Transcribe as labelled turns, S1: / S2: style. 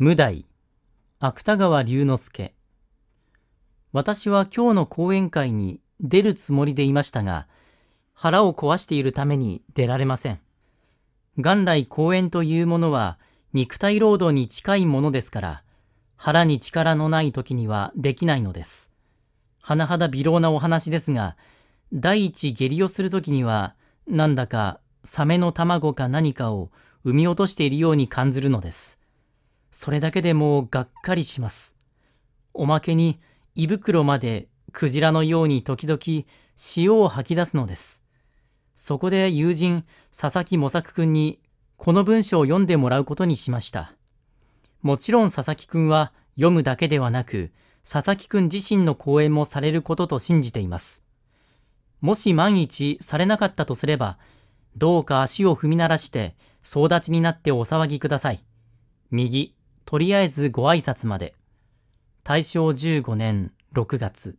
S1: 無題、芥川龍之介。私は今日の講演会に出るつもりでいましたが、腹を壊しているために出られません。元来講演というものは肉体労働に近いものですから、腹に力のない時にはできないのです。甚だ微量なお話ですが、第一下痢をする時には、なんだかサメの卵か何かを産み落としているように感じるのです。それだけでもうがっかりします。おまけに胃袋までクジラのように時々塩を吐き出すのです。そこで友人佐々木模作くんにこの文章を読んでもらうことにしました。もちろん佐々木くんは読むだけではなく、佐々木くん自身の講演もされることと信じています。もし万一されなかったとすれば、どうか足を踏み鳴らして、総立ちになってお騒ぎください。右、とりあえずご挨拶まで。大正15年6月。